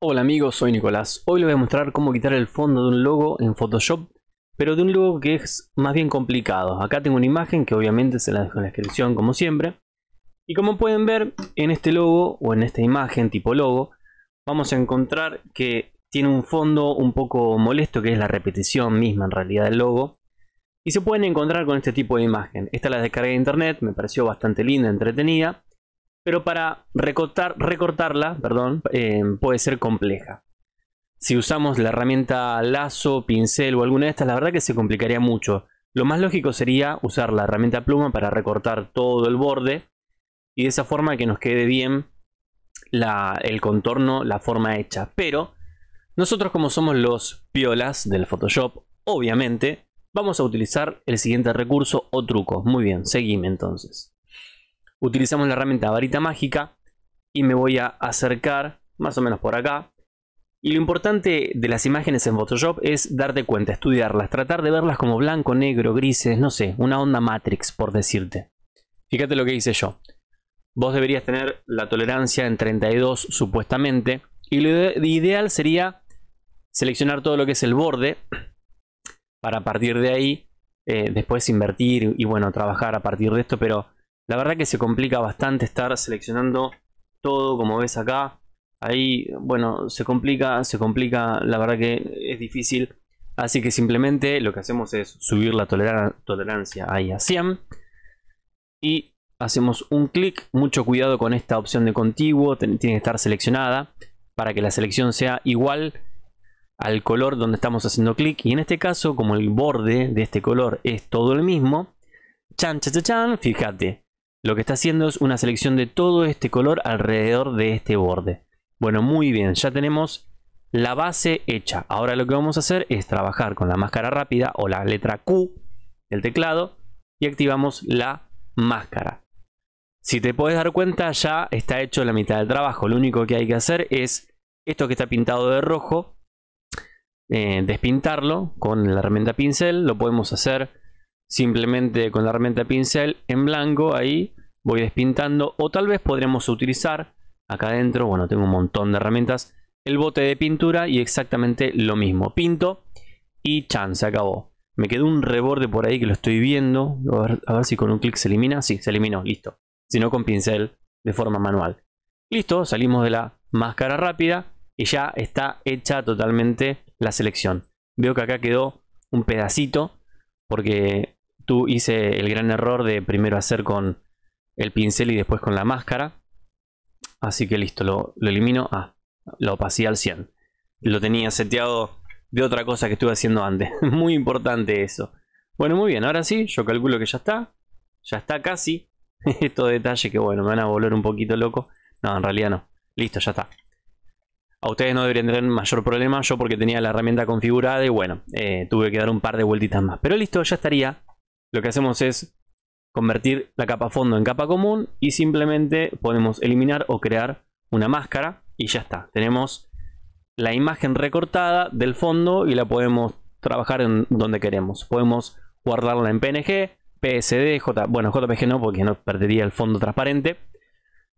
Hola amigos, soy Nicolás. Hoy les voy a mostrar cómo quitar el fondo de un logo en Photoshop, pero de un logo que es más bien complicado. Acá tengo una imagen que obviamente se la dejo en la descripción como siempre. Y como pueden ver, en este logo o en esta imagen tipo logo, vamos a encontrar que tiene un fondo un poco molesto que es la repetición misma en realidad del logo. Y se pueden encontrar con este tipo de imagen. Esta la descargué de internet, me pareció bastante linda, entretenida pero para recortarla perdón, em, puede ser compleja. Si usamos la herramienta lazo, pincel o alguna de estas, la verdad que se complicaría mucho. Lo más lógico sería usar la herramienta pluma para recortar todo el borde y de esa forma que nos quede bien el contorno, la forma hecha. Pero nosotros como somos los piolas del Photoshop, obviamente, vamos a utilizar el siguiente recurso o truco. Muy bien, seguime entonces utilizamos la herramienta varita mágica y me voy a acercar más o menos por acá. Y lo importante de las imágenes en Photoshop es darte cuenta, estudiarlas, tratar de verlas como blanco, negro, grises, no sé, una onda matrix por decirte. Fíjate lo que hice yo. Vos deberías tener la tolerancia en 32 supuestamente y lo ideal sería seleccionar todo lo que es el borde para partir de ahí eh, después invertir y bueno, trabajar a partir de esto, pero la verdad que se complica bastante estar seleccionando todo como ves acá. Ahí, bueno, se complica, se complica, la verdad que es difícil. Así que simplemente lo que hacemos es subir la tolerancia ahí a 100. Y hacemos un clic. Mucho cuidado con esta opción de contiguo. Tiene que estar seleccionada para que la selección sea igual al color donde estamos haciendo clic. Y en este caso, como el borde de este color es todo el mismo. Chan, chan, chan, fíjate. Lo que está haciendo es una selección de todo este color alrededor de este borde. Bueno, muy bien, ya tenemos la base hecha. Ahora lo que vamos a hacer es trabajar con la máscara rápida o la letra Q del teclado y activamos la máscara. Si te puedes dar cuenta ya está hecho la mitad del trabajo. Lo único que hay que hacer es esto que está pintado de rojo, eh, despintarlo con la herramienta pincel. Lo podemos hacer simplemente con la herramienta pincel en blanco ahí voy despintando o tal vez podremos utilizar acá adentro, bueno tengo un montón de herramientas, el bote de pintura y exactamente lo mismo, pinto y chan, se acabó. Me quedó un reborde por ahí que lo estoy viendo, a ver, si con un clic se elimina, sí, se eliminó, listo, si no con pincel de forma manual. Listo, salimos de la máscara rápida y ya está hecha totalmente la selección. Veo que acá quedó un pedacito porque tú hice el gran error de primero hacer con el pincel y después con la máscara. Así que listo, lo, elimino. Ah, lo pasé al 100. Lo tenía seteado de otra cosa que estuve haciendo antes. muy importante eso. Bueno, muy bien, ahora sí, yo calculo que ya está. Ya está casi. esto detalle, que, bueno, me van a volver un poquito loco. No, en realidad no. Listo, ya está. A ustedes no deberían tener mayor problema, yo porque tenía la herramienta configurada y bueno, eh, tuve que dar un par de vueltitas más. Pero listo, ya estaría lo que hacemos es convertir la capa fondo en capa común y simplemente podemos eliminar o crear una máscara y ya está. Tenemos la imagen recortada del fondo y la podemos trabajar en donde queremos. Podemos guardarla en PNG, PSD, J, bueno, JPG no porque no perdería el fondo transparente,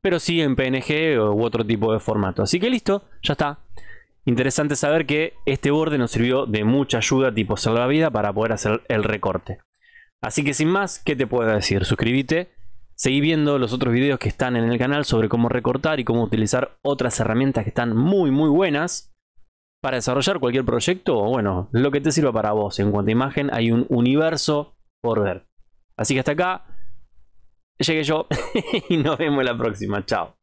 pero sí en PNG u otro tipo de formato. Así que listo, ya está. Interesante saber que este borde nos sirvió de mucha ayuda tipo salvavida para poder hacer el recorte. Así que sin más, ¿qué te puedo decir? Suscríbete, seguí viendo los otros videos que están en el canal sobre cómo recortar y cómo utilizar otras herramientas que están muy muy buenas para desarrollar cualquier proyecto o bueno, lo que te sirva para vos. En cuanto a imagen, hay un universo por ver. Así que hasta acá llegué yo y nos vemos la próxima. Chao.